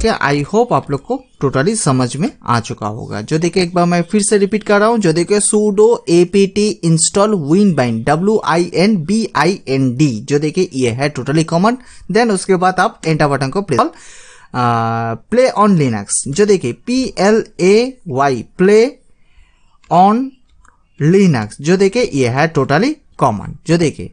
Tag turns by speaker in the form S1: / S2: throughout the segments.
S1: क्या I hope आप लोग को टोटली समझ में आ चुका होगा जो देखिए एक बार मैं फिर से रिपीट कर रहा हूँ जो देखिए sudo APT install winbind W I N B I N D जो देखिए ये है टोटली कॉमन देन उसके बाद आप एंटर बटन को प्रेस प्ले ऑन लिनक्स जो देखिए P L A Y play on Linux जो देखिए ये है टोटली कॉमन जो देखिए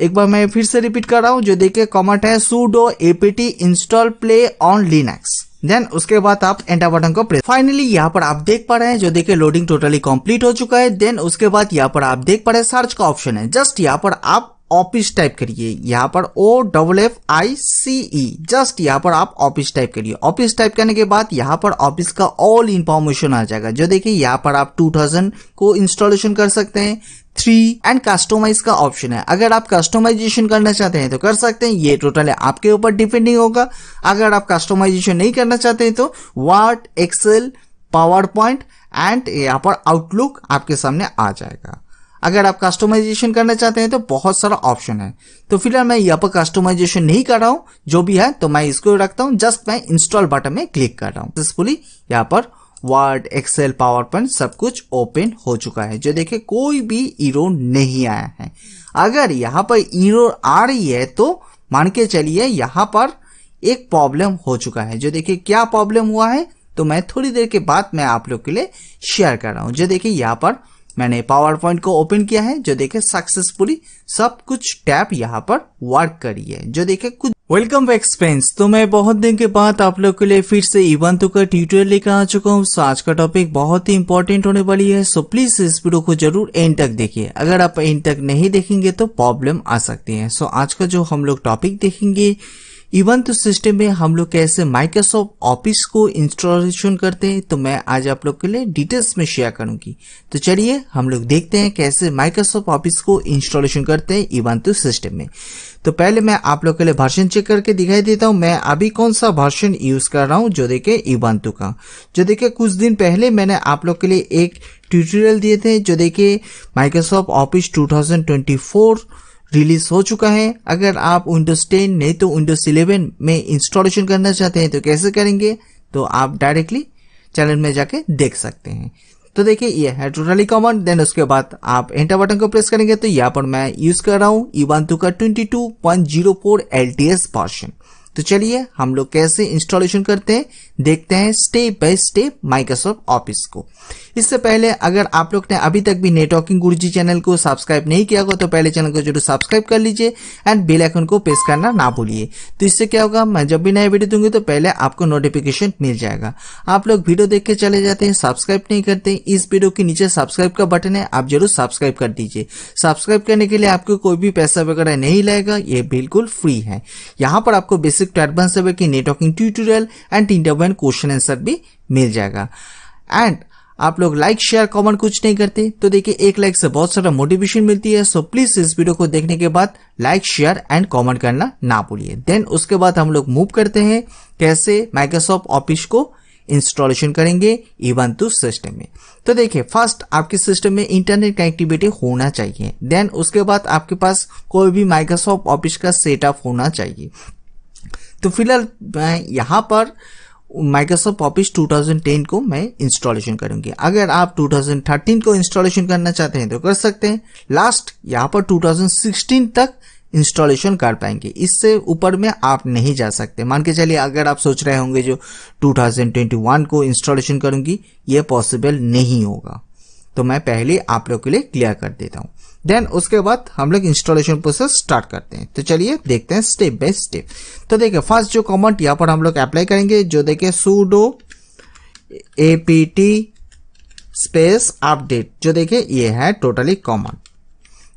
S1: एक बार मैं फिर से रिपीट कर रहा हूँ जो देखिए कॉमेंट है sudo APT install play on Linux then उसके बाद आप एंटर बटन को प्रेस फाइनली यहाँ पर आप देख पा रहे हैं जो देखिए लोडिंग टोटली कंप्लीट हो चुका है देन उसके बाद यहाँ पर आप देख पा रहे हैं सर्च का ऑप्शन है जस्ट यहाँ पर आप ऑफिस टाइप करिए यहाँ पर O double F I C E just यहाँ पर आप ऑफिस टाइप करिए ऑफिस टाइप करने के बाद यहाँ पर ऑफिस का ऑल इन्फॉर्मेशन आ जाएगा जो देखिए यहाँ पर आप 2000 को इंस्टॉलेशन कर सकते हैं थ्री एंड कस्टोमाइज का ऑप्शन है अगर आप कस्टोमाइजेशन करना चाहते हैं तो कर सकते हैं ये टोटल है आपके ऊपर डिपेंडिंग होगा अगर आप कस्टोमाइजेशन नहीं करना चाहते हैं तो Word Excel PowerPoint and यहाँ पर आउटलुक आपके सामने आ जाएगा अगर आप कस्टमाइजेशन करना चाहते हैं तो बहुत सारा ऑप्शन है तो फिलहाल मैं यहाँ पर कस्टमाइजेशन नहीं कर रहा हूँ जो भी है तो मैं इसको रखता हूँ जस्ट मैं इंस्टॉल बटन में क्लिक कर रहा हूँ सक्सेसफुली यहाँ पर वर्ड एक्सेल पावर पॉइंट सब कुछ ओपन हो चुका है जो देखे कोई भी ईरो नहीं आया है अगर यहाँ पर ईरो आ रही है तो मान के चलिए यहाँ पर एक प्रॉब्लम हो चुका है जो देखिए क्या प्रॉब्लम हुआ है तो मैं थोड़ी देर के बाद मैं आप लोग के लिए शेयर कर रहा हूँ जो देखिए यहाँ पर मैंने पावर पॉइंट को ओपन किया है जो देखे सक्सेसफुली सब कुछ टैप यहाँ पर वर्क करी है जो देखे कुछ वेलकम बैक फ्रेंड्स तो मैं बहुत दिन के बाद आप लोग के लिए फिर से इवंतु का ट्यूटोरियल लेकर आ चुका हूँ सो आज का टॉपिक बहुत ही इंपॉर्टेंट होने वाली है सो प्लीज इस वीडियो को जरूर एंड तक देखिए अगर आप एंड तक नहीं देखेंगे तो प्रॉब्लम आ सकती है सो आज का जो हम लोग टॉपिक देखेंगे इवेंट तो सिस्टम में हम लोग कैसे माइक्रोसॉफ्ट ऑफिस को इंस्टॉलेशन करते हैं तो मैं आज आप लोग के लिए डिटेल्स में शेयर करूंगी तो चलिए हम लोग देखते हैं कैसे माइक्रोसॉफ्ट ऑफिस को इंस्टॉलेशन करते हैं इवेंट तो सिस्टम में तो पहले मैं आप लोग के लिए भर्सन चेक करके दिखाई देता हूँ मैं अभी कौन सा भर्सन यूज कर रहा हूँ जो देखे इवांतु तो का जो देखे कुछ दिन पहले मैंने आप लोग के लिए एक ट्यूटोरियल दिए थे जो देखे माइक्रोसॉफ्ट ऑफिस टू रिलीज हो चुका है अगर आप विंडोज 10 नहीं तो विंडोज 11 में इंस्टॉलेशन करना चाहते हैं तो कैसे करेंगे तो आप डायरेक्टली चैनल में जाके देख सकते हैं तो देखिए ये है टोटली कॉमन देन उसके बाद आप एंटर बटन को प्रेस करेंगे तो यहाँ पर मैं यूज कर रहा हूँ इवान टू का twenty two point zero four L T S version तो चलिए हम लोग कैसे इंस्टॉलेशन करते हैं देखते हैं step by step Microsoft Office को इससे पहले अगर आप लोग ने अभी तक भी नेटवर्किंग गुरुजी चैनल को सब्सक्राइब नहीं किया होगा तो पहले चैनल को जरूर सब्सक्राइब कर लीजिए एंड बेल आइकन को प्रेस करना ना भूलिए तो इससे क्या होगा मैं जब भी नया वीडियो दूंगी तो पहले आपको नोटिफिकेशन मिल जाएगा आप लोग वीडियो देख के चले जाते हैं सब्सक्राइब नहीं करते इस वीडियो के नीचे सब्सक्राइब का बटन है आप जरूर सब्सक्राइब कर दीजिए सब्सक्राइब करने के लिए आपको कोई भी पैसा वगैरह नहीं लगेगा ये बिल्कुल फ्री है यहाँ पर आपको basic basic to advance level की networking tutorial and interview question answer भी मिल जाएगा एंड आप लोग लाइक शेयर कमेंट कुछ नहीं करते तो देखिए एक लाइक से बहुत सारा मोटिवेशन मिलती है सो प्लीज इस वीडियो को देखने के बाद लाइक शेयर एंड कमेंट करना ना भूलिए देन उसके बाद हम लोग मूव करते हैं कैसे माइक्रोसॉफ्ट ऑफिस को इंस्टॉलेशन करेंगे इवन टू सिस्टम में तो देखिए फर्स्ट आपके सिस्टम में इंटरनेट कनेक्टिविटी होना चाहिए देन उसके बाद आपके पास कोई भी माइक्रोसॉफ्ट ऑफिस का सेटअप होना चाहिए तो फिलहाल मैं यहाँ पर माइक्रोसॉफ्ट ऑफिस 2010 को मैं इंस्टॉलेशन करूंगी अगर आप 2013 को इंस्टॉलेशन करना चाहते हैं तो कर सकते हैं लास्ट यहाँ पर 2016 तक इंस्टॉलेशन कर पाएंगे इससे ऊपर में आप नहीं जा सकते मान के चलिए अगर आप सोच रहे होंगे जो 2021 को इंस्टॉलेशन करूंगी ये पॉसिबल नहीं होगा तो मैं पहले आप लोग के लिए क्लियर कर देता हूँ देन उसके बाद हम लोग इंस्टॉलेशन प्रोसेस स्टार्ट करते हैं तो चलिए देखते हैं स्टेप बाय स्टेप तो देखिए फर्स्ट जो कमांड यहाँ पर हम लोग अप्लाई करेंगे जो देखिए sudo A P T space update जो देखिए ये है टोटली कॉमन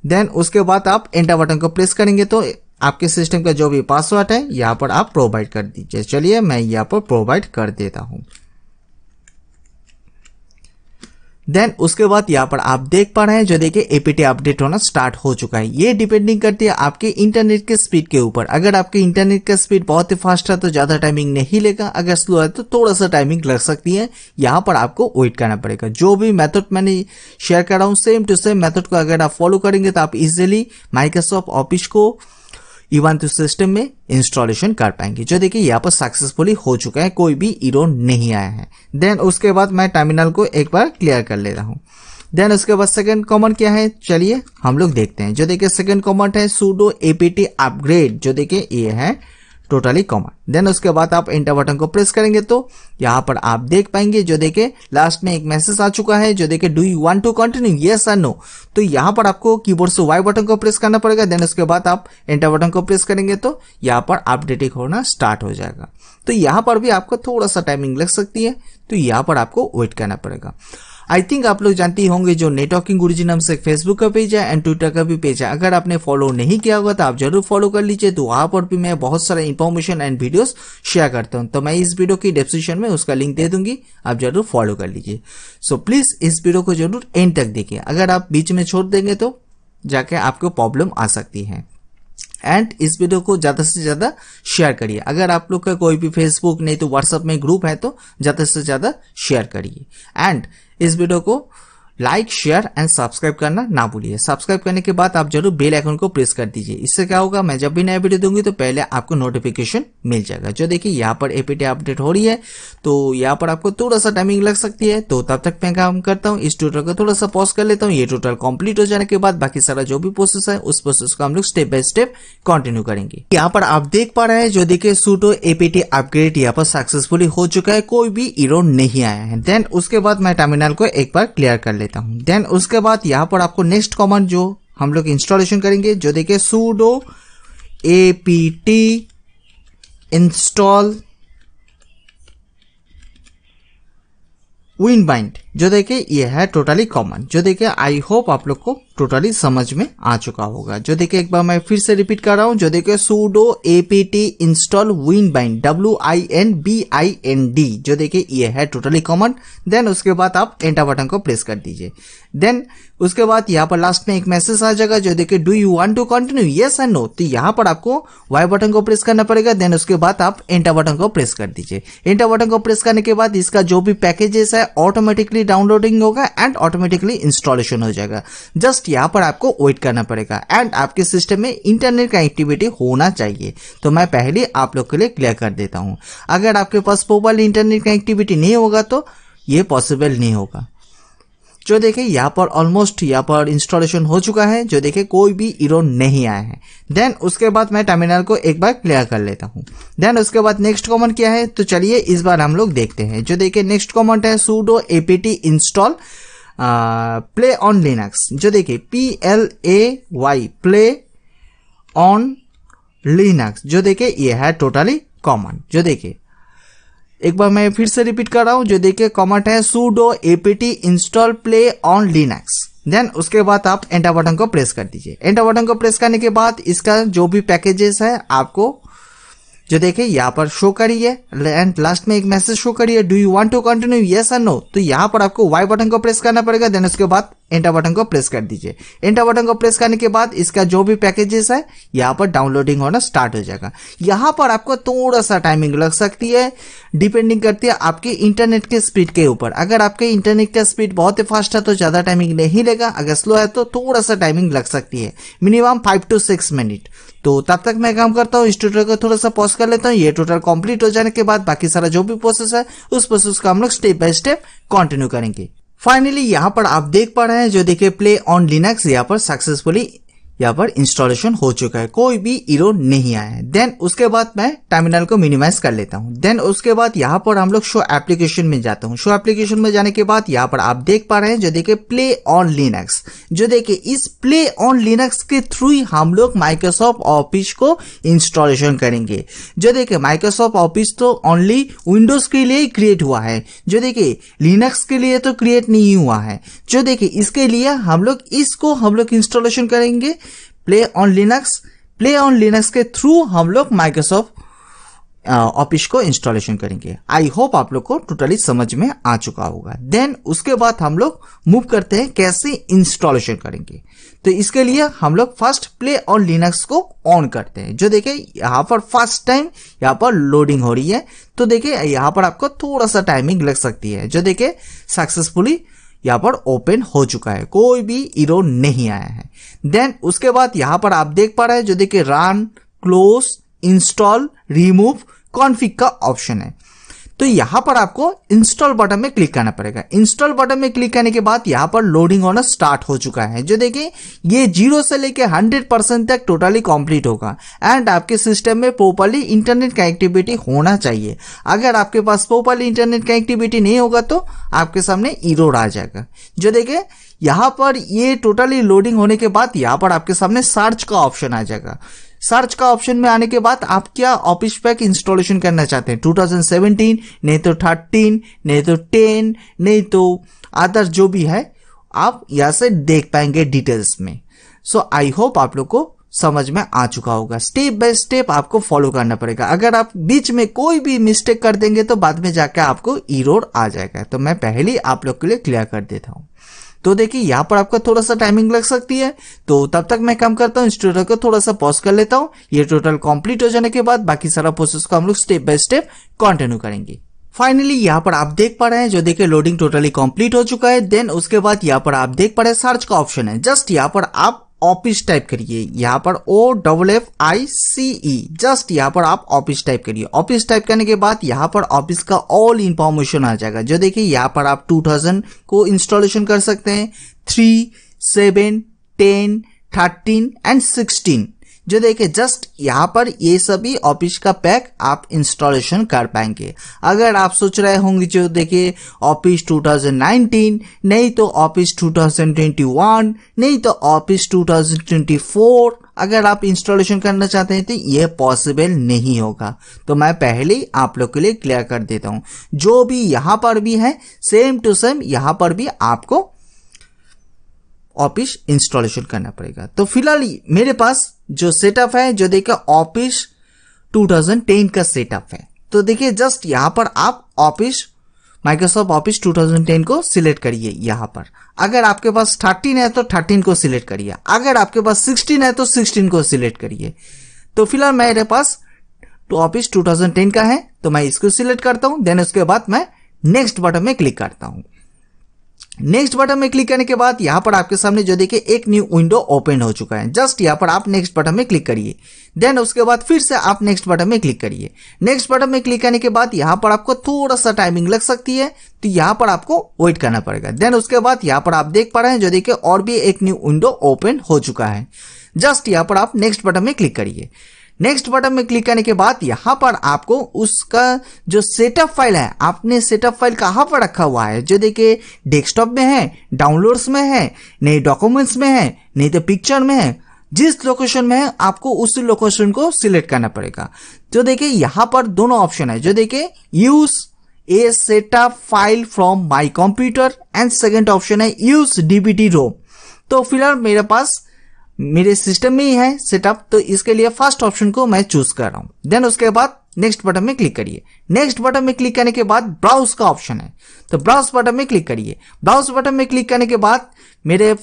S1: देन उसके बाद आप एंटर बटन को प्रेस करेंगे तो आपके सिस्टम का जो भी पासवर्ड है यहाँ पर आप प्रोवाइड कर दीजिए चलिए मैं यहाँ पर प्रोवाइड कर देता हूँ देन उसके बाद यहाँ पर आप देख पा रहे हैं जो देखिए एपीटी अपडेट होना स्टार्ट हो चुका है ये डिपेंडिंग करती है आपके इंटरनेट के स्पीड के ऊपर अगर आपके इंटरनेट का स्पीड बहुत ही फास्ट है तो ज़्यादा टाइमिंग नहीं लेगा अगर स्लो है तो थोड़ा सा टाइमिंग लग सकती है यहाँ पर आपको वेट करना पड़ेगा जो भी मेथड मैंने शेयर कर रहा हूँ सेम टू सेम मेथड को अगर आप फॉलो करेंगे तो आप इजिली माइक्रोसॉफ्ट ऑफिस को इवांतु तो सिस्टम में इंस्टॉलेशन कर पाएंगे जो देखिए यहाँ पर सक्सेसफुली हो चुका है कोई भी इरो नहीं आया है देन उसके बाद मैं टर्मिनल को एक बार क्लियर कर ले रहा हूँ देन उसके बाद सेकंड कमेंट क्या है चलिए हम लोग देखते हैं जो देखिए सेकंड कमेंट है सूडो एपीटी अपग्रेड जो देखिए ये है टोटली कॉमन देन उसके बाद आप इंटर बटन को प्रेस करेंगे तो यहाँ पर आप देख पाएंगे जो देखे लास्ट में एक मैसेज आ चुका है जो देखे do you want to continue ये और नो तो यहाँ पर आपको कीबोर्ड से वाई बटन को प्रेस करना पड़ेगा देन उसके बाद आप इंटर बटन को प्रेस करेंगे तो यहाँ पर अपडेटिंग होना स्टार्ट हो जाएगा तो यहाँ पर भी आपको थोड़ा सा टाइमिंग लग सकती है तो यहाँ पर आपको वेट करना पड़ेगा आई थिंक आप लोग जानते होंगे जो नेटवर्किंग गुरु जी नाम से फेसबुक का पेज है एंड ट्विटर का भी पेज है अगर आपने फॉलो नहीं किया होगा तो आप जरूर फॉलो कर लीजिए तो वहां पर भी मैं बहुत सारा इन्फॉर्मेशन एंड वीडियोस शेयर करता हूँ तो मैं इस वीडियो की डिस्क्रिप्शन में उसका लिंक दे दूंगी आप जरूर फॉलो कर लीजिए सो प्लीज इस वीडियो को जरूर एंड तक देखिए अगर आप बीच में छोड़ देंगे तो जाके आपको प्रॉब्लम आ सकती है एंड इस वीडियो को ज़्यादा से ज़्यादा शेयर करिए अगर आप लोग का कोई भी फेसबुक नहीं तो व्हाट्सएप में ग्रुप है तो ज़्यादा से ज़्यादा शेयर करिए एंड इस वीडियो को लाइक शेयर एंड सब्सक्राइब करना ना भूलिए सब्सक्राइब करने के बाद आप जरूर बेल आइकन को प्रेस कर दीजिए इससे क्या होगा मैं जब भी नया वीडियो दूंगी तो पहले आपको नोटिफिकेशन मिल जाएगा जो देखिए यहाँ पर एपीटी अपडेट हो रही है तो यहाँ पर आपको थोड़ा सा टाइमिंग लग सकती है तो तब तक मैं काम करता हूँ इस टोटल को थोड़ा सा पॉज कर लेता हूँ ये टोटल कम्प्लीट हो जाने के बाद बाकी सारा जो भी प्रोसेस है उस प्रोसेस को हम लोग स्टेप बाय स्टेप कंटिन्यू करेंगे यहाँ पर आप देख पा रहे हैं जो देखिए सूटो एपीटी अपग्रेड यहाँ पर सक्सेसफुली हो चुका है कोई भी इरो नहीं आया है देन उसके बाद मैं टर्मिनल को एक बार क्लियर कर ले लेता हूँ देन उसके बाद यहाँ पर आपको नेक्स्ट कॉमन जो हम लोग इंस्टॉलेशन करेंगे जो देखिए sudo A P T install winbind जो देखे ये है टोटली कॉमन जो देखे आई होप आप लोग को टोटली समझ में आ चुका होगा जो देखे एक बार मैं फिर से रिपीट कर रहा हूँ जो देखे sudo APT install winbind W I N B I N D जो देखे ये है टोटली कॉमन देन उसके बाद आप एंटर बटन को प्रेस कर दीजिए देन उसके बाद यहाँ पर लास्ट में एक मैसेज आ जाएगा जो देखिए do you want to continue yes and no तो यहाँ पर आपको वाई बटन को प्रेस करना पड़ेगा देन उसके बाद आप एंटर बटन को प्रेस कर दीजिए एंटर बटन को प्रेस करने के बाद इसका जो भी पैकेजेस है ऑटोमेटिकली डाउनलोडिंग होगा एंड ऑटोमेटिकली इंस्टॉलेशन हो जाएगा जस्ट यहाँ पर आपको वेट करना पड़ेगा एंड आपके सिस्टम में इंटरनेट कनेक्टिविटी होना चाहिए तो मैं पहले आप लोग के लिए क्लियर कर देता हूँ अगर आपके पास मोबाइल इंटरनेट कनेक्टिविटी नहीं होगा तो ये पॉसिबल नहीं होगा जो देखे यहाँ पर ऑलमोस्ट यहाँ पर इंस्टॉलेशन हो चुका है जो देखे कोई भी इरो नहीं आया है देन उसके बाद मैं टर्मिनल को एक बार क्लियर कर लेता हूँ देन उसके बाद नेक्स्ट कॉमेंट क्या है तो चलिए इस बार हम लोग देखते हैं जो देखे नेक्स्ट कॉमेंट है sudo APT install play on Linux जो देखे P L A Y play on Linux जो देखे ये है टोटली कॉमन जो देखिये एक बार मैं फिर से रिपीट कर रहा हूँ जो देखिए कॉमेंट है sudo apt install play on Linux then उसके बाद आप एंटर बटन को प्रेस कर दीजिए एंटर बटन को प्रेस करने के बाद इसका जो भी पैकेजेस है आपको जो देखिए यहाँ पर शो करिए एंड लास्ट में एक मैसेज शो करिए do you want to continue yes and no तो यहाँ पर आपको वाई बटन को प्रेस करना पड़ेगा देन उसके बाद एंटर बटन को प्रेस कर दीजिए एंटर बटन को प्रेस करने के बाद इसका जो भी पैकेजेस है यहाँ पर डाउनलोडिंग होना स्टार्ट हो जाएगा यहाँ पर आपको थोड़ा सा टाइमिंग लग सकती है डिपेंडिंग करती है आपके इंटरनेट के स्पीड के ऊपर अगर आपके इंटरनेट का स्पीड बहुत ही फास्ट है तो ज़्यादा टाइमिंग नहीं लेगा अगर स्लो है तो थोड़ा सा टाइमिंग लग सकती है minimum five to six minute तो तब तक मैं काम करता हूँ इस ट्यूटर को थोड़ा सा पॉज कर लेता हूँ ये टोटल कंप्लीट हो जाने के बाद बाकी सारा जो भी प्रोसेस है उस प्रोसेस को हम लोग स्टेप बाय स्टेप कंटिन्यू करेंगे फाइनली यहाँ पर आप देख पा रहे हैं जो देखिए प्ले ऑन लिनक्स यहाँ पर सक्सेसफुली यहाँ पर इंस्टॉलेशन हो चुका है कोई भी इरो नहीं आया है देन उसके बाद मैं टर्मिनल को मिनिमाइज कर लेता हूँ देन उसके बाद यहाँ पर हम लोग शो एप्लीकेशन में जाता हूँ शो एप्लीकेशन में जाने के बाद यहाँ पर आप देख पा रहे हैं जो देखिए प्ले ऑन लिनक्स जो देखिए इस प्ले ऑन लिनक्स के थ्रू ही हम लोग माइक्रोसॉफ्ट ऑफिस को इंस्टॉलेशन करेंगे जो देखे माइक्रोसॉफ्ट ऑफिस तो ओनली विंडोज के लिए क्रिएट हुआ है जो देखिए लिनक्स के लिए तो क्रिएट नहीं हुआ है जो देखिए इसके लिए हम लोग इसको हम लोग इंस्टॉलेशन करेंगे play on Linux play on Linux के थ्रू हम लोग माइक्रोसॉफ्ट ऑफिस uh, को इंस्टॉलेशन करेंगे आई होप आप लोग को टोटली समझ में आ चुका होगा देन उसके बाद हम लोग मूव करते हैं कैसे इंस्टॉलेशन करेंगे तो इसके लिए हम लोग फर्स्ट प्ले ऑन लिनक्स को ऑन करते हैं जो देखिए यहाँ पर फर्स्ट टाइम यहाँ पर लोडिंग हो रही है तो देखिए यहाँ पर आपको थोड़ा सा टाइमिंग लग सकती है जो देखिए सक्सेसफुली यहाँ पर ओपन हो चुका है कोई भी इरो नहीं आया है देन उसके बाद यहाँ पर आप देख पा रहे हैं जो देखिए run close install remove config का ऑप्शन है तो यहां पर आपको इंस्टॉल बटन में क्लिक करना पड़ेगा इंस्टॉल बटन में क्लिक करने के बाद यहां पर लोडिंग होना स्टार्ट हो चुका है जो देखिए ये जीरो से लेकर हंड्रेड परसेंट तक टोटली कंप्लीट होगा एंड आपके सिस्टम में प्रोपरली इंटरनेट कनेक्टिविटी होना चाहिए अगर आपके पास प्रोपरली इंटरनेट कनेक्टिविटी नहीं होगा तो आपके सामने इरोड आ जाएगा जो देखिए यहां पर ये टोटली लोडिंग होने के बाद यहाँ पर आपके सामने सर्च का ऑप्शन आ जाएगा सर्च का ऑप्शन में आने के बाद आप क्या ऑफिस पैक इंस्टॉलेशन करना चाहते हैं 2017 नहीं तो 13 नहीं तो 10 नहीं तो अदर जो भी है आप यहां से देख पाएंगे डिटेल्स में सो आई होप आप लोग को समझ में आ चुका होगा स्टेप बाय स्टेप आपको फॉलो करना पड़ेगा अगर आप बीच में कोई भी मिस्टेक कर देंगे तो बाद में जाकर आपको ईरोड आ जाएगा तो मैं पहले आप लोग के लिए क्लियर कर देता हूं तो देखिए यहाँ पर आपका थोड़ा सा टाइमिंग लग सकती है तो तब तक मैं काम करता हूँ इस ट्यूटोरियल को थोड़ा सा पॉज कर लेता हूँ ये टोटल कंप्लीट हो जाने के बाद बाकी सारा प्रोसेस को हम लोग स्टेप बाय स्टेप कंटिन्यू करेंगे फाइनली यहाँ पर आप देख पा रहे हैं जो देखिए लोडिंग टोटली कंप्लीट हो चुका है देन उसके बाद यहाँ पर आप देख पा रहे हैं सर्च का ऑप्शन है जस्ट यहाँ पर आप ऑफिस टाइप करिए यहाँ पर O double F I C E just यहाँ पर आप ऑफिस टाइप करिए ऑफिस टाइप करने के बाद यहाँ पर ऑफिस का ऑल इंफॉर्मेशन आ जाएगा जो देखिए यहाँ पर आप 2000 को इंस्टॉलेशन कर सकते हैं three seven ten thirteen and sixteen जो देखिए जस्ट यहाँ पर ये सभी ऑफिस का पैक आप इंस्टॉलेशन कर पाएंगे अगर आप सोच रहे होंगे जो देखिए ऑफिस 2019 नहीं तो ऑफिस 2021 नहीं तो ऑफिस 2024 अगर आप इंस्टॉलेशन करना चाहते हैं तो यह पॉसिबल नहीं होगा तो मैं पहले ही आप लोग के लिए क्लियर कर देता हूँ जो भी यहाँ पर भी है सेम टू सेम यहाँ पर भी आपको ऑफिस इंस्टॉलेशन करना पड़ेगा तो फिलहाल मेरे पास जो सेटअप है जो देखिए ऑफिस 2010 का सेटअप है तो देखिए जस्ट यहां पर आप ऑफिस माइक्रोसॉफ्ट ऑफिस 2010 को सिलेक्ट करिए यहां पर अगर आपके पास 13 है तो 13 को सिलेक्ट करिए अगर आपके पास 16 है तो 16 को सिलेक्ट करिए तो फिलहाल मेरे पास ऑफिस 2010 का है तो मैं इसको सिलेक्ट करता हूँ देन उसके बाद मैं नेक्स्ट बटन में क्लिक करता हूँ नेक्स्ट बटन में क्लिक करने के बाद यहाँ पर आपके सामने जो देखिए एक न्यू विंडो ओपन हो चुका है जस्ट यहाँ पर आप नेक्स्ट बटन में क्लिक करिए देन उसके बाद फिर से आप नेक्स्ट बटन में क्लिक करिए नेक्स्ट बटन में क्लिक करने के बाद यहाँ पर आपको थोड़ा सा टाइमिंग लग सकती है तो यहाँ पर आपको वेट करना पड़ेगा देन उसके बाद यहाँ पर आप देख पा रहे हैं जो देखिए और भी एक न्यू विंडो ओपन हो चुका है जस्ट यहाँ पर आप नेक्स्ट बटन में क्लिक करिए नेक्स्ट बटन में क्लिक करने के बाद यहाँ पर आपको उसका जो सेटअप फाइल है आपने सेटअप फाइल कहाँ पर रखा हुआ है जो देखिए डेस्कटॉप में है डाउनलोड्स में है नहीं डॉक्यूमेंट्स में है नहीं तो पिक्चर में है जिस लोकेशन में है आपको उस लोकेशन को सिलेक्ट करना पड़ेगा तो देखिए यहाँ पर दोनों ऑप्शन है जो देखिए use a setup file from my computer and second option है यूज डीबीटी रोम तो फिलहाल मेरे पास मेरे सिस्टम में ही है सेटअप तो इसके लिए फर्स्ट ऑप्शन को मैं चूज कर रहा हूँ देन उसके बाद नेक्स्ट बटन में क्लिक करिए नेक्स्ट बटन में क्लिक करने के बाद ब्राउज का ऑप्शन है तो ब्राउज बटन में क्लिक करिए ब्राउज बटन में क्लिक करने के बाद मेरे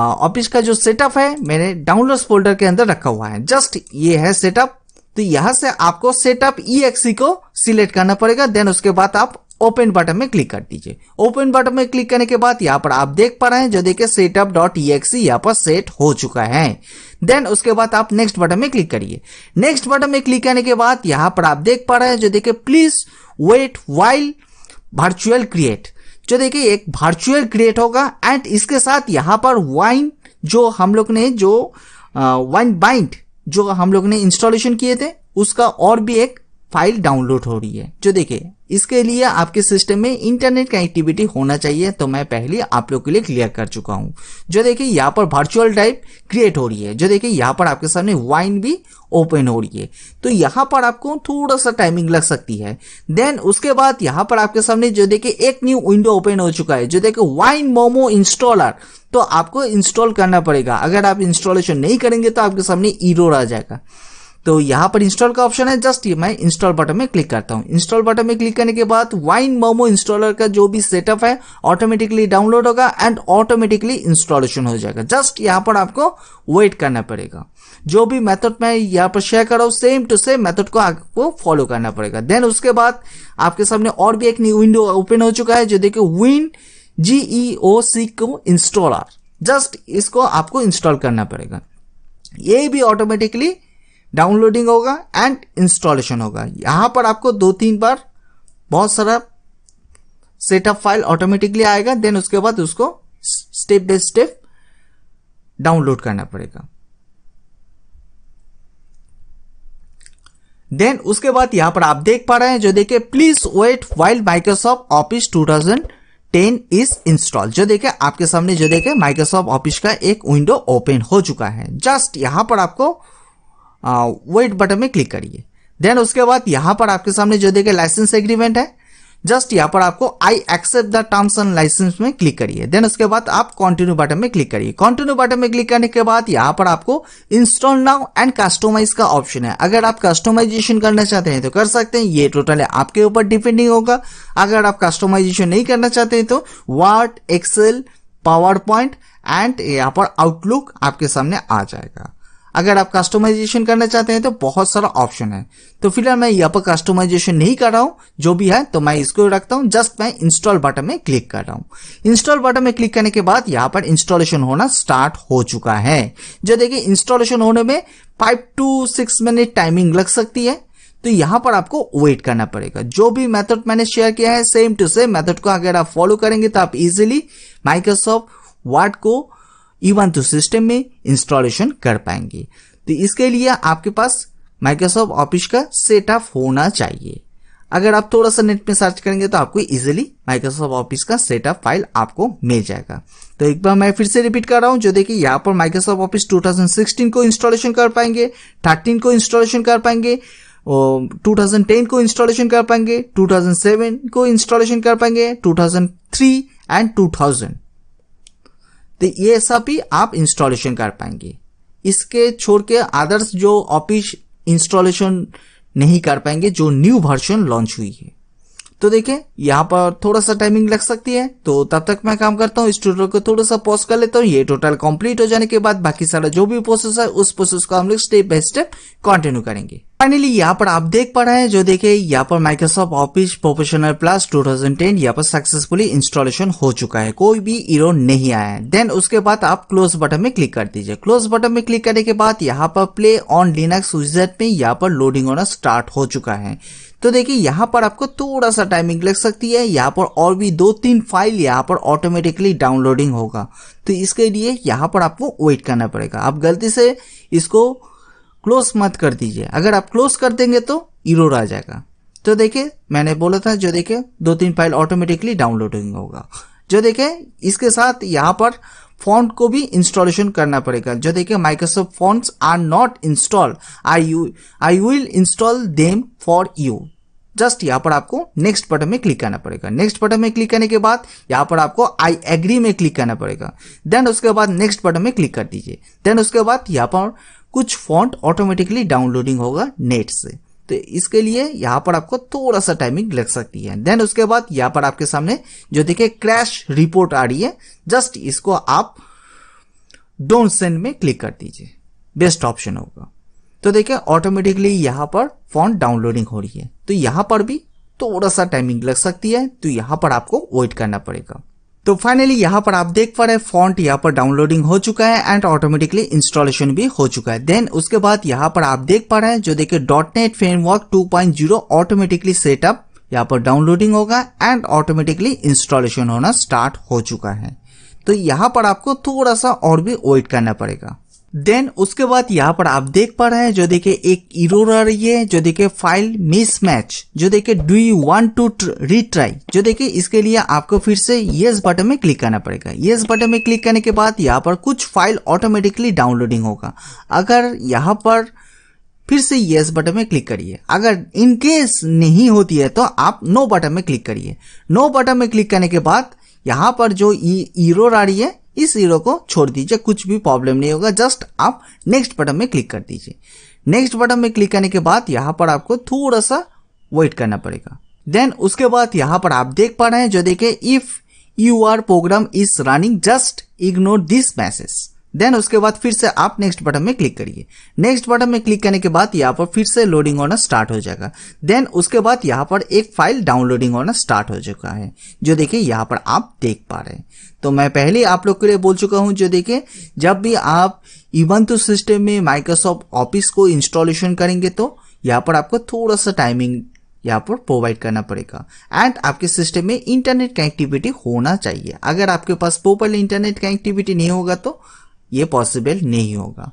S1: ऑफिस का जो सेटअप है मैंने डाउनलोड फोल्डर के अंदर रखा हुआ है जस्ट ये है सेटअप तो यहां से आपको सेटअप ई को सिलेक्ट करना पड़ेगा देन उसके बाद आप ओपन बटन में क्लिक कर दीजिए ओपन बटन में क्लिक करने के बाद यहाँ पर आप देख पा रहे हैं जो देखिए सेटअप डॉट ई यहाँ पर सेट हो चुका है देन उसके बाद आप नेक्स्ट बटन में क्लिक करिए नेक्स्ट बटन में क्लिक करने के बाद यहाँ पर आप देख पा रहे हैं जो देखिए please wait while virtual create जो देखिए एक वर्चुअल क्रिएट होगा एंड इसके साथ यहाँ पर वाइन जो हम लोग ने जो वाइन बाइंड जो हम लोग ने इंस्टॉलेशन किए थे उसका और भी एक फाइल डाउनलोड हो रही है जो देखिए इसके लिए आपके सिस्टम में इंटरनेट कनेक्टिविटी होना चाहिए तो मैं पहले आप लोग के लिए क्लियर कर चुका हूँ जो देखिए यहाँ पर वर्चुअल टाइप क्रिएट हो रही है जो देखिए यहाँ पर आपके सामने वाइन भी ओपन हो रही है तो यहाँ पर आपको थोड़ा सा टाइमिंग लग सकती है देन उसके बाद यहाँ पर आपके सामने जो देखिए एक न्यू विंडो ओपन हो चुका है जो देखिए वाइन मोमो इंस्टॉलर तो आपको इंस्टॉल करना पड़ेगा अगर आप इंस्टॉलेशन नहीं करेंगे तो आपके सामने ईरोर आ जाएगा तो यहाँ पर इंस्टॉल का ऑप्शन है जस्ट मैं इंस्टॉल बटन में क्लिक करता हूँ इंस्टॉल बटन में क्लिक करने के बाद वाइन मोमो इंस्टॉलर का जो भी सेटअप है ऑटोमेटिकली डाउनलोड होगा एंड ऑटोमेटिकली इंस्टॉलेशन हो जाएगा जस्ट यहाँ पर आपको वेट करना पड़ेगा जो भी मेथड मैं यहाँ पर शेयर कर रहा हूँ सेम टू सेम मेथड को आपको फॉलो करना पड़ेगा देन उसके बाद आपके सामने और भी एक न्यू विंडो ओपन हो चुका है जो देखिए विन जीईओ सी को इंस्टॉलर जस्ट इसको आपको इंस्टॉल करना पड़ेगा ये भी ऑटोमेटिकली डाउनलोडिंग होगा एंड इंस्टॉलेशन होगा यहां पर आपको दो तीन बार बहुत सारा सेटअप फाइल ऑटोमेटिकली आएगा देन उसके बाद उसको स्टेप बाय स्टेप डाउनलोड करना पड़ेगा देन उसके बाद यहां पर आप देख पा रहे हैं जो देखे please wait while Microsoft Office 2010 is install जो देखे आपके सामने जो देखे माइक्रोसॉफ्ट ऑफिस का एक विंडो ओपन हो चुका है जस्ट यहां पर आपको वेट बटन में क्लिक करिए देन उसके बाद यहां पर आपके सामने जो देखे लाइसेंस एग्रीमेंट है जस्ट यहां पर आपको I accept the terms and license में क्लिक करिए देन उसके बाद आप कंटिन्यू बटन में क्लिक करिए कंटिन्यू बटन में क्लिक करने के बाद यहाँ पर आपको इंस्टॉल नाउ एंड कस्टोमाइज का ऑप्शन है अगर आप कस्टोमाइजेशन करना चाहते हैं तो कर सकते हैं ये टोटल आपके ऊपर डिपेंडिंग होगा अगर आप कस्टोमाइजेशन नहीं करना चाहते हैं तो Word Excel PowerPoint and यहां पर आउटलुक आपके सामने आ जाएगा अगर आप कस्टमाइजेशन करना चाहते हैं तो बहुत सारा ऑप्शन है तो फिलहाल मैं यहाँ पर कस्टमाइजेशन नहीं कर रहा हूँ जो भी है तो मैं इसको रखता हूँ जस्ट मैं इंस्टॉल बटन में क्लिक कर रहा हूँ इंस्टॉल बटन में क्लिक करने के बाद यहाँ पर इंस्टॉलेशन होना स्टार्ट हो चुका है जो देखिए इंस्टॉलेशन होने में five to six minute timing लग सकती है तो यहाँ पर आपको वेट करना पड़ेगा जो भी मेथड मैंने शेयर किया है सेम टू सेम मेथड को अगर आप फॉलो करेंगे तो आप इजिली माइक्रोसॉफ्ट वर्ड को ई वन टू सिस्टम में इंस्टॉलेशन कर पाएंगे तो इसके लिए आपके पास माइक्रोसॉफ्ट ऑफिस का सेटअप होना चाहिए अगर आप थोड़ा सा नेट में सर्च करेंगे तो आपको इजीली माइक्रोसॉफ्ट ऑफिस का सेटअप फाइल आपको मिल जाएगा तो एक बार मैं फिर से रिपीट कर रहा हूं जो देखिए यहाँ पर माइक्रोसॉफ्ट ऑफिस 2016 को इंस्टॉलेशन कर पाएंगे 13 को इंस्टॉलेशन कर पाएंगे और 2010 को इंस्टॉलेशन कर पाएंगे 2007 को इंस्टॉलेशन कर पाएंगे 2003 एंड 2000 तो ये सब ही आप इंस्टॉलेशन कर पाएंगे इसके छोड़ के अदर्स जो ऑफिस इंस्टॉलेशन नहीं कर पाएंगे जो न्यू वर्जन लॉन्च हुई है तो देखें यहाँ पर थोड़ा सा टाइमिंग लग सकती है तो तब तक मैं काम करता हूँ इस ट्यूटोरियल को थोड़ा सा पॉज कर लेता हूँ ये टोटल कंप्लीट हो जाने के बाद बाकी सारा जो भी प्रोसेस है उस प्रोसेस को हम लोग स्टेप बाय स्टेप कंटिन्यू करेंगे फाइनली यहाँ पर आप देख पा रहे हैं जो देखे यहाँ पर Microsoft Office Professional Plus 2010 thousand यहाँ पर सक्सेसफुली इंस्टॉलेशन हो चुका है कोई भी इरो नहीं आया है देन उसके बाद आप क्लोज बटन में क्लिक कर दीजिए क्लोज बटन में क्लिक करने के बाद यहाँ पर प्ले ऑन लिनक्स विजेट में यहाँ पर लोडिंग होना स्टार्ट हो चुका है तो देखिए यहाँ पर आपको थोड़ा सा टाइमिंग लग सकती है यहाँ पर और भी दो तीन फाइल यहाँ पर ऑटोमेटिकली डाउनलोडिंग होगा तो इसके लिए यहाँ पर आपको वेट करना पड़ेगा आप गलती से इसको क्लोज मत कर दीजिए अगर आप क्लोज कर देंगे तो इरोर आ जाएगा तो देखिए मैंने बोला था जो देखिए दो तीन फाइल ऑटोमेटिकली डाउनलोडिंग होगा जो देखिए इसके साथ यहाँ पर फॉन्ट को भी इंस्टॉलेशन करना पड़ेगा जो देखिए Microsoft fonts are not install I you I will install them for you just यहाँ पर आपको नेक्स्ट बटन में क्लिक करना पड़ेगा नेक्स्ट बटन में क्लिक करने के बाद यहाँ पर आपको आई एग्री में क्लिक करना पड़ेगा देन उसके बाद नेक्स्ट बटन में क्लिक कर दीजिए देन उसके बाद यहाँ पर कुछ फॉन्ट ऑटोमेटिकली डाउनलोडिंग होगा नेट से तो इसके लिए यहाँ पर आपको थोड़ा सा टाइमिंग लग सकती है देन उसके बाद यहाँ पर आपके सामने जो देखिए क्रैश रिपोर्ट आ रही है जस्ट इसको आप डोंट सेंड में क्लिक कर दीजिए बेस्ट ऑप्शन होगा तो देखिए ऑटोमेटिकली यहाँ पर फॉन्ट डाउनलोडिंग हो रही है तो यहाँ पर भी थोड़ा सा टाइमिंग लग सकती है तो यहाँ पर आपको वेट करना पड़ेगा तो फाइनली यहाँ पर आप देख पा रहे हैं फॉन्ट यहाँ पर डाउनलोडिंग हो चुका है एंड ऑटोमेटिकली इंस्टॉलेशन भी हो चुका है देन उसके बाद यहाँ पर आप देख पा रहे हैं जो देखिए dot net framework two point zero automatically setup यहाँ पर डाउनलोडिंग होगा एंड ऑटोमेटिकली इंस्टॉलेशन होना स्टार्ट हो चुका है तो यहाँ पर आपको थोड़ा सा और भी वेट करना पड़ेगा देन उसके बाद यहाँ पर आप देख पा रहे हैं जो देखिए एक इरोर आ रही है जो देखे फाइल मिसमैच जो देखिए do you want to retry जो देखे इसके लिए आपको फिर से यस बटन में क्लिक करना पड़ेगा यस बटन में क्लिक करने के बाद यहाँ पर कुछ फाइल ऑटोमेटिकली डाउनलोडिंग होगा अगर यहाँ पर फिर से यस बटन में क्लिक करिए अगर इनकेस नहीं होती है तो आप नो बटन में क्लिक करिए नो बटन में क्लिक करने के बाद यहाँ पर जो इरोर e-, आ रही है इस जीरो को छोड़ दीजिए कुछ भी प्रॉब्लम नहीं होगा जस्ट आप नेक्स्ट बटन में क्लिक कर दीजिए नेक्स्ट बटन में क्लिक करने के बाद यहाँ पर आपको थोड़ा सा वेट करना पड़ेगा देन उसके बाद यहाँ पर आप देख पा रहे हैं जो देखे if you are program is running just ignore this message then उसके बाद फिर से आप नेक्स्ट बटन में क्लिक करिए नेक्स्ट बटन में क्लिक करने के बाद यहाँ पर फिर से लोडिंग होना स्टार्ट हो जाएगा देन उसके बाद यहाँ पर एक फाइल डाउनलोडिंग होना स्टार्ट हो चुका है जो देखिए यहाँ पर आप देख पा रहे हैं तो मैं पहले आप लोग के लिए बोल चुका हूँ जो देखिए जब भी आप इवंतु सिस्टम में माइक्रोसॉफ्ट ऑफिस को इंस्टॉलेशन करेंगे तो यहाँ पर आपको थोड़ा सा टाइमिंग यहाँ पर प्रोवाइड करना पड़ेगा एंड आपके सिस्टम में इंटरनेट कनेक्टिविटी होना चाहिए अगर आपके पास प्रोपरली इंटरनेट कनेक्टिविटी नहीं होगा तो ये पॉसिबल नहीं होगा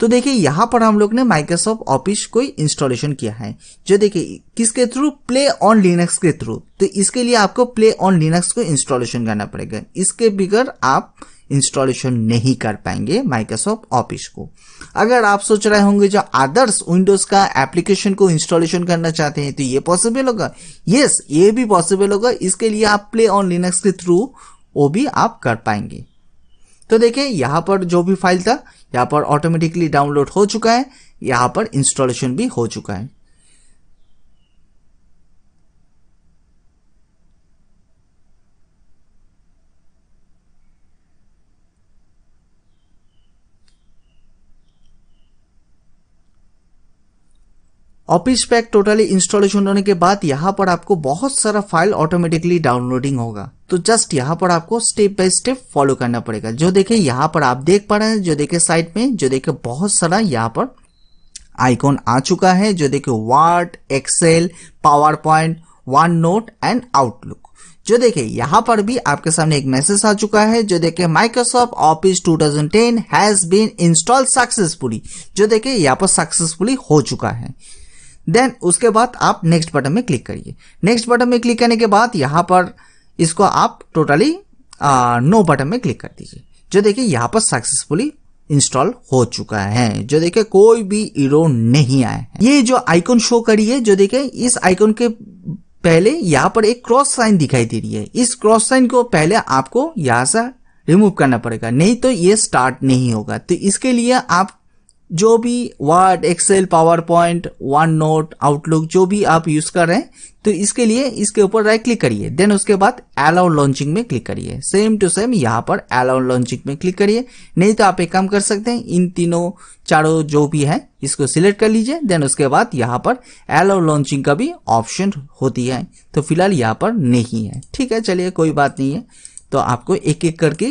S1: तो देखिए यहाँ पर हम लोग ने माइक्रोसॉफ्ट ऑफिस को इंस्टॉलेशन किया है जो देखिए किसके थ्रू प्ले ऑन लिनक्स के थ्रू तो इसके लिए आपको प्ले ऑन लिनक्स को इंस्टॉलेशन करना पड़ेगा इसके बिगर आप इंस्टॉलेशन नहीं कर पाएंगे माइक्रोसॉफ्ट ऑफिस को अगर आप सोच रहे होंगे जो आदर्श विंडोज का एप्लीकेशन को इंस्टॉलेशन करना चाहते हैं तो ये पॉसिबल होगा यस ये भी पॉसिबल होगा इसके लिए आप प्ले ऑन लिनक्स के थ्रू वो भी आप कर पाएंगे तो देखिए यहाँ पर जो भी फाइल था यहाँ पर ऑटोमेटिकली डाउनलोड हो चुका है यहाँ पर इंस्टॉलेशन भी हो चुका है ऑफिस पैक टोटली इंस्टॉलेशन होने के बाद यहाँ पर आपको बहुत सारा फाइल ऑटोमेटिकली डाउनलोडिंग होगा तो जस्ट यहाँ पर आपको स्टेप बाय स्टेप फॉलो करना पड़ेगा जो देखे यहाँ पर आप देख पा रहे हैं जो देखे साइड में जो देखे बहुत सारा यहाँ पर आइकॉन आ चुका है जो देखे Word Excel PowerPoint OneNote and Outlook जो देखे यहाँ पर भी आपके सामने एक मैसेज आ चुका है जो देखे Microsoft Office 2010 has been install successfully जो देखे यहाँ पर सक्सेसफुली हो चुका है देन उसके बाद आप नेक्स्ट बटन में क्लिक करिए नेक्स्ट बटन में क्लिक करने के बाद यहाँ पर इसको आप टोटली नो बटन में क्लिक कर दीजिए जो देखिए यहाँ पर सक्सेसफुली इंस्टॉल हो चुका है जो देखिए कोई भी इरो नहीं आया है ये जो आइकन शो करी है जो देखिए इस आइकन के पहले यहाँ पर एक क्रॉस साइन दिखाई दे रही है इस क्रॉस साइन को पहले आपको यहाँ से रिमूव करना पड़ेगा नहीं तो ये स्टार्ट नहीं होगा तो इसके लिए आप जो भी Word Excel PowerPoint OneNote Outlook जो भी आप यूज कर रहे हैं तो इसके लिए इसके ऊपर राइट क्लिक करिए देन उसके बाद अलाउ लॉन्चिंग में क्लिक करिए सेम टू सेम यहाँ पर अलाउ लॉन्चिंग में क्लिक करिए नहीं तो आप एक काम कर सकते हैं इन तीनों चारों जो भी है इसको सिलेक्ट कर लीजिए देन उसके बाद यहाँ पर अलाउ लॉन्चिंग का भी ऑप्शन होती है तो फिलहाल यहाँ पर नहीं है ठीक है चलिए कोई बात नहीं है तो आपको एक एक करके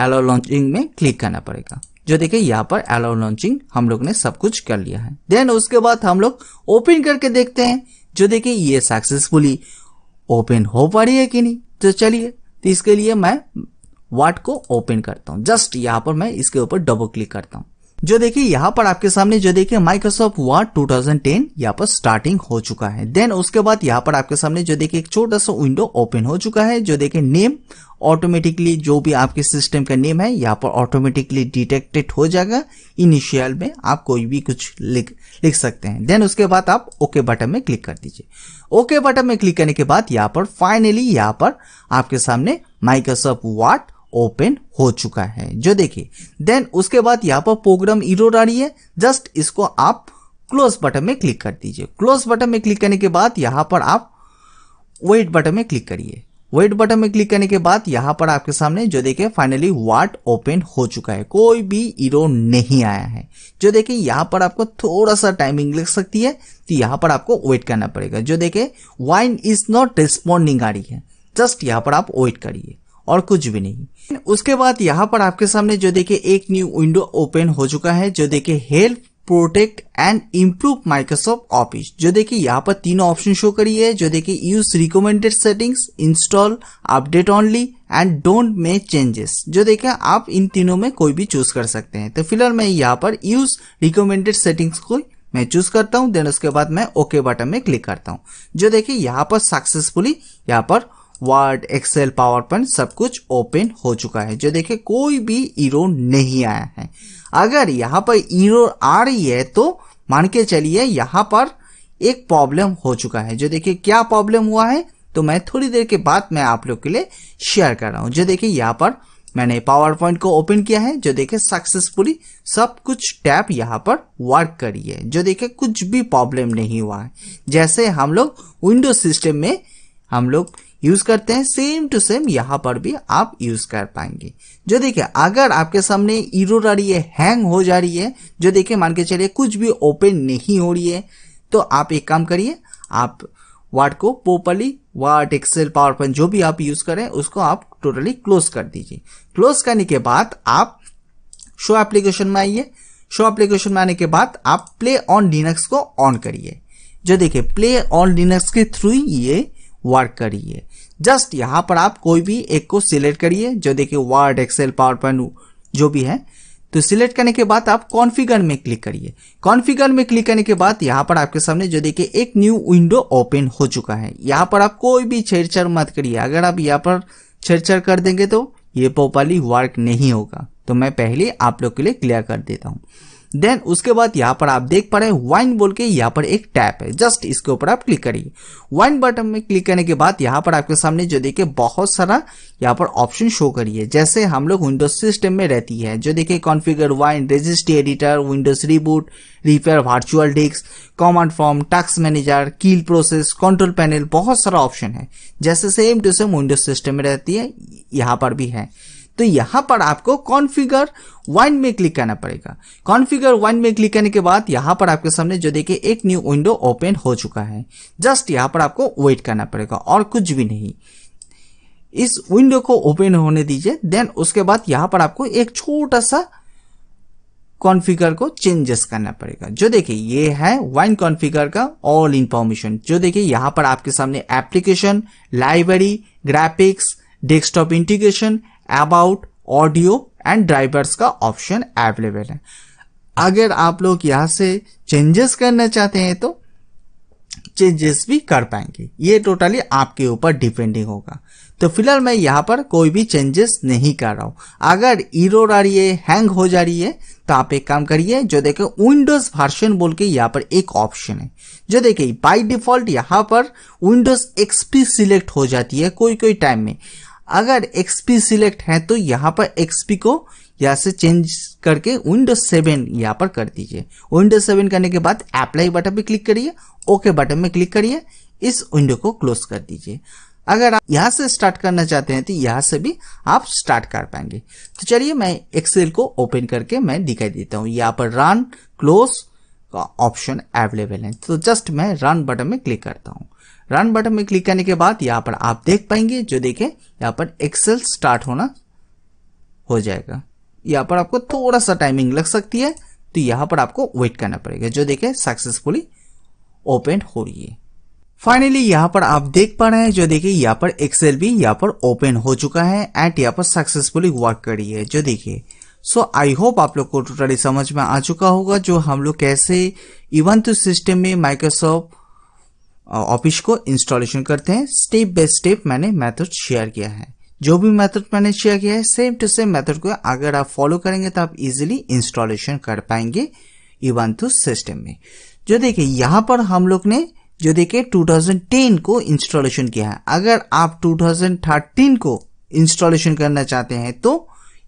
S1: एलो लॉन्चिंग में क्लिक करना पड़ेगा जो देखिए यहाँ पर एलो लॉन्चिंग हम लोग ने सब कुछ कर लिया है देन उसके बाद हम लोग ओपन करके देखते हैं जो देखिए ये सक्सेसफुली ओपन हो पा रही है कि नहीं तो चलिए तो इसके लिए मैं वाट को ओपन करता हूँ जस्ट यहाँ पर मैं इसके ऊपर डबल क्लिक करता हूँ जो देखिए यहाँ पर आपके सामने जो देखिए माइक्रोसॉफ्ट वर्ड 2010 यहाँ पर स्टार्टिंग हो चुका है देन उसके बाद यहाँ पर आपके सामने जो देखिए एक छोटा सा विंडो ओपन हो चुका है जो देखिए नेम ऑटोमेटिकली जो भी आपके सिस्टम का नेम है यहाँ पर ऑटोमेटिकली डिटेक्टेड हो जाएगा इनिशियल में आप कोई भी कुछ लिख लिख सकते हैं देन उसके बाद आप ओके okay बटन में क्लिक कर दीजिए ओके okay बटन में क्लिक करने के बाद यहाँ पर फाइनली यहाँ पर आपके सामने माइक्रोसॉफ्ट वाट ओपन हो चुका है जो देखिए देन उसके बाद यहाँ पर प्रोग्राम इरोर आ रही है जस्ट इसको आप क्लोज बटन में क्लिक कर दीजिए क्लोज बटन में क्लिक करने के बाद यहाँ पर आप वेट बटन में क्लिक करिए वेट बटन में क्लिक करने के बाद यहाँ पर आपके सामने जो देखिए फाइनली वाट ओपन हो चुका है कोई भी इरो नहीं आया है जो देखिए यहाँ पर आपको थोड़ा सा टाइमिंग लग सकती है तो यहाँ पर आपको वेट करना पड़ेगा जो देखिए वाइन इज नॉट रिस्पॉन्डिंग आ रही है जस्ट यहाँ पर आप वेट करिए और कुछ भी नहीं उसके बाद यहाँ पर आपके सामने जो देखिए एक न्यू विंडो ओपन हो चुका है जो देखिए help protect and improve Microsoft Office जो देखिए यहाँ पर तीन ऑप्शन शो करी है जो देखिए use recommended settings install update only and don't make changes जो देखिए आप इन तीनों में कोई भी चूज कर सकते हैं तो फिलहाल मैं यहाँ पर यूज रिकमेंडेड सेटिंग्स को मैं चूज करता हूँ देन उसके बाद मैं ओके okay बटन में क्लिक करता हूँ जो देखिए यहाँ पर सक्सेसफुली यहाँ पर वर्ड एक्सेल पावर पॉइंट सब कुछ ओपन हो चुका है जो देखिए कोई भी ईरो नहीं आया है अगर यहाँ पर ईरो आ रही है तो मान के चलिए यहाँ पर एक प्रॉब्लम हो चुका है जो देखिए क्या प्रॉब्लम हुआ है तो मैं थोड़ी देर के बाद मैं आप लोग के लिए शेयर कर रहा हूँ जो देखिए यहाँ पर मैंने पावर पॉइंट को ओपन किया है जो देखे सक्सेसफुली सब कुछ टैप यहाँ पर वर्क करी है जो देखे कुछ भी प्रॉब्लम नहीं हुआ है जैसे हम लोग विंडो सिस्टम में हम लोग यूज करते हैं सेम टू सेम यहाँ पर भी आप यूज कर पाएंगे जो देखिए अगर आपके सामने ईरो आ रही है हैंग हो जा रही है जो देखिए मान के चलिए कुछ भी ओपन नहीं हो रही है तो आप एक काम करिए आप वार्ड को properly Word Excel PowerPoint जो भी आप यूज करें उसको आप टोटली क्लोज कर दीजिए क्लोज करने के बाद आप शो एप्लीकेशन में आइए शो एप्लीकेशन में आने के बाद आप प्ले ऑन लिनक्स को ऑन करिए जो देखिए प्ले ऑन लिनक्स के थ्रू ये वर्क करिए जस्ट यहां पर आप कोई भी एक को सिलेक्ट करिए जो देखिए वर्ड एक्सेल पावर पॉइंट जो भी है तो सिलेक्ट करने के बाद आप कॉन्फ़िगर में क्लिक करिए कॉन्फ़िगर में क्लिक करने के बाद यहाँ पर आपके सामने जो देखिए एक न्यू विंडो ओपन हो चुका है यहाँ पर आप कोई भी छेड़छाड़ मत करिए अगर आप यहाँ पर छेड़छाड़ कर देंगे तो ये पोपाली वर्क नहीं होगा तो मैं पहले आप लोग के लिए क्लियर कर देता हूँ देन उसके बाद यहाँ पर आप देख पा रहे हैं वाइन बोल के यहाँ पर एक टैप है जस्ट इसके ऊपर आप क्लिक करिए वाइन बटन में क्लिक करने के बाद यहाँ पर आपके सामने जो देखिए बहुत सारा यहाँ पर ऑप्शन शो करिए जैसे हम लोग विंडोज सिस्टम में रहती है जो देखिए configure Wine registry editor Windows reboot repair virtual disk command form task manager kill process control panel बहुत सारा ऑप्शन है जैसे same to same Windows system में रहती है यहाँ पर भी है तो यहाँ पर आपको कॉन्फ़िगर वन में क्लिक करना पड़ेगा कॉन्फ़िगर वन में क्लिक करने के बाद यहाँ पर आपके सामने जो देखिए एक न्यू विंडो ओपन हो चुका है जस्ट यहाँ पर आपको वेट करना पड़ेगा और कुछ भी नहीं इस विंडो को ओपन होने दीजिए देन उसके बाद यहाँ पर आपको एक छोटा सा कॉन्फ़िगर को चेंजेस करना पड़ेगा जो देखिए ये है वाइन कॉन्फ़िगर का ऑल इन्फॉर्मेशन जो देखिए यहाँ पर आपके सामने application library graphics desktop integration about audio and drivers का ऑप्शन अवेलेबल है अगर आप लोग यहां से चेंजेस करना चाहते हैं तो चेंजेस भी कर पाएंगे ये टोटली आपके ऊपर डिपेंडिंग होगा तो फिलहाल मैं यहाँ पर कोई भी चेंजेस नहीं कर रहा हूं अगर ईरो आ रही है हैंग हो जा रही है तो आप एक काम करिए जो देखे विंडोज वर्शन बोल के यहाँ पर एक ऑप्शन है जो देखिए बाई डिफॉल्ट यहाँ पर विंडोज एक्सपी सिलेक्ट हो जाती है कोई कोई टाइम में अगर एक्सपी सिलेक्ट है तो यहाँ पर एक्सपी को यहाँ से चेंज करके विंडोज सेवन यहाँ पर कर दीजिए विंडोज सेवन करने के बाद अप्लाई बटन पे क्लिक करिए ओके बटन में क्लिक करिए इस विंडो को क्लोज कर दीजिए अगर आप यहाँ से स्टार्ट करना चाहते हैं तो यहाँ से भी आप स्टार्ट कर पाएंगे तो चलिए मैं एक्सेल को ओपन करके मैं दिखाई देता हूँ यहाँ पर रन क्लोज का ऑप्शन अवेलेबल है तो जस्ट मैं रन बटन में क्लिक करता हूँ रन बटन में क्लिक करने के बाद यहाँ पर आप देख पाएंगे जो देखे यहाँ पर एक्सेल स्टार्ट होना हो जाएगा यहाँ पर आपको थोड़ा सा टाइमिंग लग सकती है तो यहाँ पर आपको वेट करना पड़ेगा जो देखे सक्सेसफुली ओपन हो रही है फाइनली यहाँ पर आप देख पा रहे हैं जो देखिए यहाँ पर एक्सेल भी यहाँ पर ओपन हो चुका है एंड यहाँ पर सक्सेसफुली वर्क करी है जो देखिए सो आई होप आप लोग को टोटली समझ में आ चुका होगा जो हम लोग कैसे इवंत सिस्टम में माइक्रोसॉफ्ट ऑफिस को इंस्टॉलेशन करते हैं स्टेप बाय स्टेप मैंने मेथड शेयर किया है जो भी मेथड मैंने शेयर किया है सेम टू सेम मेथड को अगर आप फॉलो करेंगे तो आप इजीली इंस्टॉलेशन कर पाएंगे इवानथू सिस्टम में जो देखिए यहाँ पर हम लोग ने जो देखिए 2010 को इंस्टॉलेशन किया है अगर आप 2013 को इंस्टॉलेशन करना चाहते हैं तो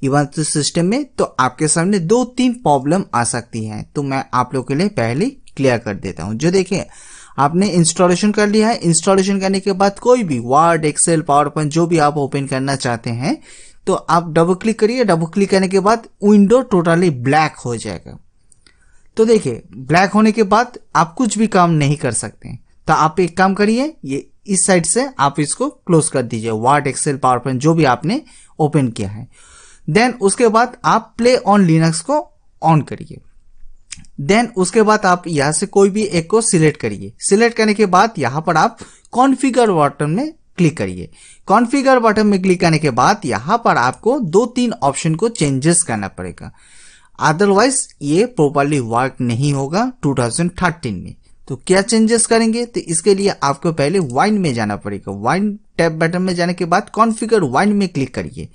S1: इवानथू सिस्टम में तो आपके सामने दो तीन प्रॉब्लम आ सकती है तो मैं आप लोग के लिए पहले क्लियर कर देता हूँ जो देखिये आपने इंस्टॉलेशन कर लिया है इंस्टॉलेशन करने के बाद कोई भी वर्ड एक्सेल पावर पॉइंट जो भी आप ओपन करना चाहते हैं तो आप डबल क्लिक करिए डबल क्लिक करने के बाद विंडो टोटली ब्लैक हो जाएगा तो देखिए ब्लैक होने के बाद आप कुछ भी काम नहीं कर सकते तो आप एक काम करिए ये इस साइड से आप इसको क्लोज कर दीजिए वर्ड एक्सेल पावर पॉइंट जो भी आपने ओपन किया है देन उसके बाद आप प्ले ऑन लिनक्स को ऑन करिए देन उसके बाद आप यहाँ से कोई भी एक को सिलेक्ट करिए सिलेक्ट करने के बाद यहाँ पर आप कॉन्फिगर बटन में क्लिक करिए कॉन्फिगर बटन में क्लिक करने के बाद यहाँ पर आपको दो तीन ऑप्शन को चेंजेस करना पड़ेगा अदरवाइज ये प्रॉपरली वर्क नहीं होगा 2013 में तो क्या चेंजेस करेंगे तो इसके लिए आपको पहले वाइन में जाना पड़ेगा वाइन टैब बटन में जाने के बाद कॉन्फिगर वाइन में क्लिक करिए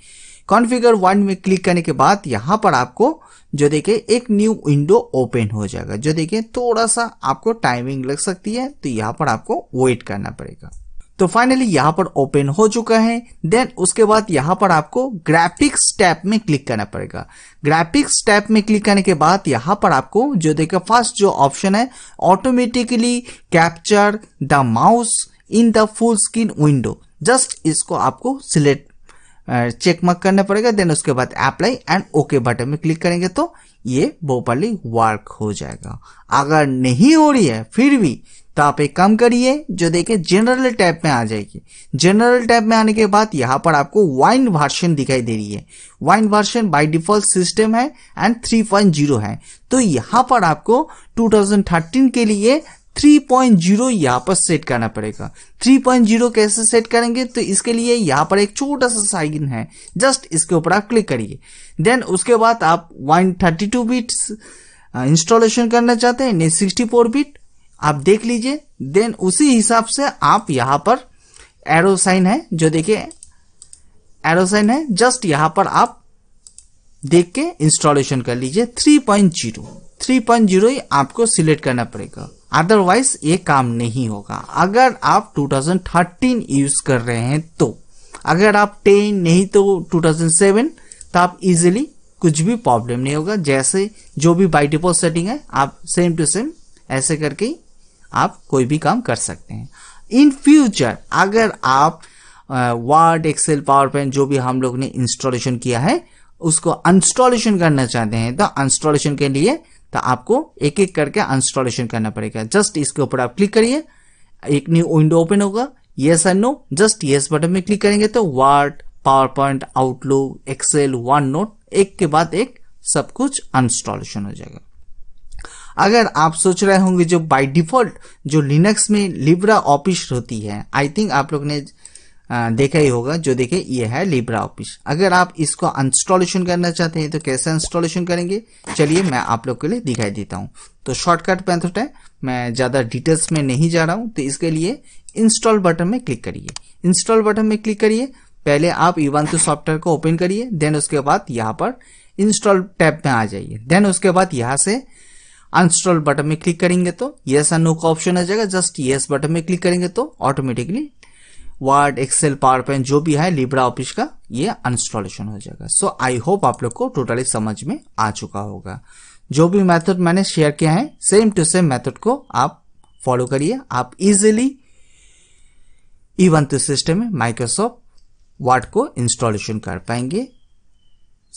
S1: कॉन्फ़िगर वन में क्लिक करने के बाद यहाँ पर आपको जो देखे एक न्यू विंडो ओपन हो जाएगा जो देखे थोड़ा सा आपको टाइमिंग लग सकती है तो यहाँ पर आपको वेट करना पड़ेगा तो फाइनली यहाँ पर ओपन हो चुका है देन उसके बाद यहाँ पर आपको ग्राफिक्स टैप में क्लिक करना पड़ेगा ग्राफिक्स टैप में क्लिक करने के बाद यहाँ पर आपको जो देखे फर्स्ट जो ऑप्शन है automatically capture the mouse in the full screen window just इसको आपको सिलेक्ट चेक मार्क करना पड़ेगा देन उसके बाद अप्लाई एंड ओके बटन में क्लिक करेंगे तो ये प्रॉपरली वर्क हो जाएगा अगर नहीं हो रही है फिर भी तो आप एक काम करिए जो देखें जनरल टैब में आ जाएगी जनरल टैब में आने के बाद यहाँ पर आपको वाइन वर्शन दिखाई दे रही है wine version by default system है एंड 3.0 है तो यहाँ पर आपको 2013 के लिए 3.0 यहाँ पर सेट करना पड़ेगा 3.0 कैसे सेट करेंगे तो इसके लिए यहाँ पर एक छोटा सा साइन है जस्ट इसके ऊपर आप क्लिक करिए देन उसके बाद आप 132 बिट्स इंस्टॉलेशन करना चाहते हैं नहीं फोर बिट आप देख लीजिए देन उसी हिसाब से आप यहाँ पर एरो साइन है जो देखिए एरो साइन है जस्ट यहाँ पर आप देख के इंस्टॉलेशन कर लीजिए 3.0 3.0 ही आपको सिलेक्ट करना पड़ेगा अदरवाइज ये काम नहीं होगा अगर आप 2013 यूज कर रहे हैं तो अगर आप 10 नहीं तो 2007 तो आप इजिली कुछ भी प्रॉब्लम नहीं होगा जैसे जो भी बाई डिपोज सेटिंग है आप सेम टू सेम ऐसे करके आप कोई भी काम कर सकते हैं इन फ्यूचर अगर आप वर्ड एक्सेल पावर पॉइंट जो भी हम लोग ने इंस्टॉलेशन किया है उसको इंस्टॉलेशन करना चाहते हैं तो इंस्टॉलेशन के लिए तो आपको एक एक करके इंस्टॉलेशन करना पड़ेगा जस्ट इसके ऊपर आप क्लिक करिए एक न्यू विंडो ओपन होगा yes and no just yes button में क्लिक करेंगे तो Word PowerPoint Outlook Excel OneNote एक के बाद एक सब कुछ इंस्टॉलेशन हो जाएगा अगर आप सोच रहे होंगे जो बाय डिफॉल्ट जो लिनक्स में लिब्रा ऑफिस होती है आई थिंक आप लोग ने देखा ही होगा जो देखे ये है लिब्रा ऑफिस अगर आप इसको इंस्टॉलेशन करना चाहते हैं तो कैसे इंस्टॉलेशन करेंगे चलिए मैं आप लोग के लिए दिखाई देता हूँ तो शॉर्टकट मैथड है मैं ज़्यादा डिटेल्स में नहीं जा रहा हूँ तो इसके लिए इंस्टॉल बटन में क्लिक करिए इंस्टॉल बटन में क्लिक करिए पहले आप इवान सॉफ्टवेयर को ओपन करिए देन उसके बाद यहाँ पर इंस्टॉल टैब में आ जाइए देन उसके बाद यहाँ से अनस्टॉल बटन में क्लिक करेंगे तो ये एंड नो का ऑप्शन आ जाएगा जस्ट येस बटन में क्लिक करेंगे तो automatically Word Excel PowerPoint जो भी है लिब्रा ऑफिस का ये इंस्टॉलेशन हो जाएगा सो आई होप आप लोग को टोटली समझ में आ चुका होगा जो भी मेथड मैंने शेयर किया है सेम टू सेम मेथड को आप फॉलो करिए आप इजिली इवन टू सिस्टम में माइक्रोसॉफ्ट वर्ड को इंस्टॉलेशन कर पाएंगे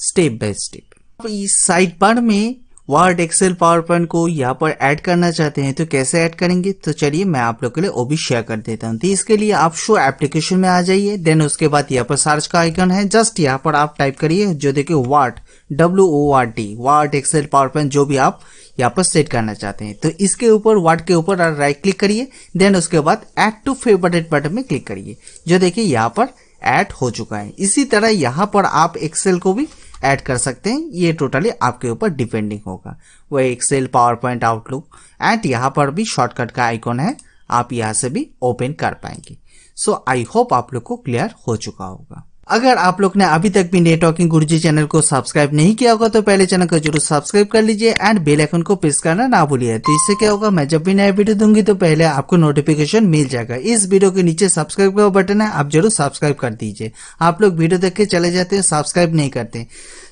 S1: स्टेप बाय स्टेप इस साइड पर में वर्ड एक्सेल पावर पॉइंट को यहाँ पर ऐड करना चाहते हैं तो कैसे ऐड करेंगे तो चलिए मैं आप लोग के लिए वो भी शेयर कर देता हूँ तो इसके लिए आप शो एप्लीकेशन में आ जाइए देन उसके बाद यहाँ पर सर्च का आइकन है जस्ट यहाँ पर आप टाइप करिए जो देखिए what W O R D Word Excel PowerPoint जो भी आप यहाँ पर सेट करना चाहते हैं तो इसके ऊपर वाट के ऊपर राइट क्लिक करिए देन उसके बाद एड टू फेवरेट बटन में क्लिक करिए जो देखिए यहाँ पर एड हो चुका है इसी तरह यहाँ पर आप एक्सेल को भी ऐड कर सकते हैं ये टोटली आपके ऊपर डिपेंडिंग होगा वह Excel PowerPoint Outlook and यहाँ पर भी शॉर्टकट का आइकॉन है आप यहाँ से भी ओपन कर पाएंगे सो आई होप आप लोग को क्लियर हो चुका होगा अगर आप लोग ने अभी तक भी नेटवर्किंग गुरुजी चैनल को सब्सक्राइब नहीं किया होगा तो पहले चैनल को जरूर सब्सक्राइब कर लीजिए एंड बेल आइकन को प्रेस करना ना भूलिए तो इससे क्या होगा मैं जब भी नया वीडियो दूंगी तो पहले आपको नोटिफिकेशन मिल जाएगा इस वीडियो के नीचे सब्सक्राइब का बटन है आप जरूर सब्सक्राइब कर दीजिए आप लोग वीडियो देख के चले जाते हैं सब्सक्राइब नहीं करते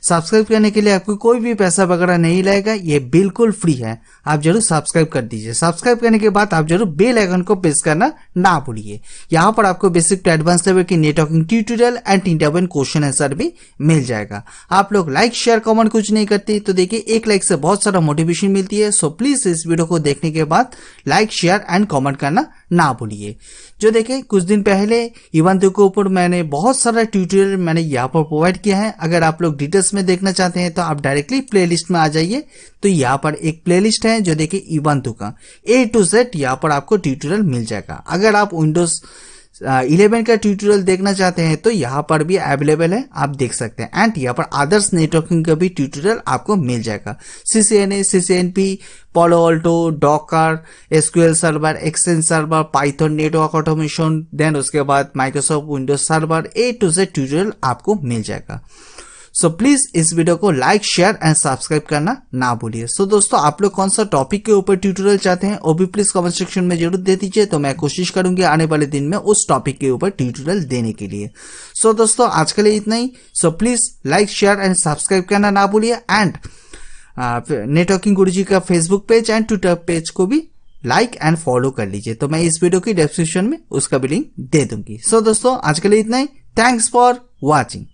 S1: सब्सक्राइब करने के लिए आपको कोई भी पैसा वगैरह नहीं लगेगा ये बिल्कुल फ्री है आप जरूर सब्सक्राइब कर दीजिए सब्सक्राइब करने के बाद आप जरूर बेल आइकन को प्रेस करना ना भूलिए यहाँ पर आपको बेसिक टू एडवांस लेवल की networking tutorial and interview question answer भी मिल जाएगा आप लोग लाइक शेयर कॉमेंट कुछ नहीं करते तो देखिए एक लाइक से बहुत सारा मोटिवेशन मिलती है सो प्लीज इस वीडियो को देखने के बाद लाइक शेयर एंड कॉमेंट करना ना भूलिए जो देखे कुछ दिन पहले इवंत के ऊपर मैंने बहुत सारा ट्यूटोरियल मैंने यहाँ पर प्रोवाइड किया है अगर आप लोग डिटेल्स में देखना चाहते हैं तो आप डायरेक्टली प्लेलिस्ट में आ जाइए तो यहाँ पर एक प्लेलिस्ट है जो देखे इवंतु का ए टू जेड यहाँ पर आपको ट्यूटोरियल मिल जाएगा अगर आप विंडोज इलेवन का ट्यूटोरियल देखना चाहते हैं तो यहाँ पर भी अवेलेबल है आप देख सकते हैं एंड यहाँ पर अदर्स नेटवर्किंग का भी ट्यूटोरियल आपको मिल जाएगा C C N A C C N P Palo Alto Docker SQL server Exchange server Python network automation then उसके बाद Microsoft Windows server A to Z tutorial आपको मिल जाएगा सो प्लीज इस वीडियो को लाइक शेयर एंड सब्सक्राइब करना ना भूलिए सो दोस्तों आप लोग कौन सा टॉपिक के ऊपर ट्यूटोरियल चाहते हैं वो भी प्लीज कमेंट सेक्शन में जरूर दे दीजिए तो मैं कोशिश करूंगी आने वाले दिन में उस टॉपिक के ऊपर ट्यूटोरियल देने के लिए सो so, दोस्तों आज के लिए इतना ही so please like share and subscribe करना ना भूलिए एंड नेटवर्किंग गुरु जी का Facebook page and Twitter page को भी लाइक एंड फॉलो कर लीजिए तो मैं इस वीडियो की डिस्क्रिप्शन में उसका भी लिंक दे दूंगी सो so, दोस्तों आज के लिए इतना ही थैंक्स फॉर वॉचिंग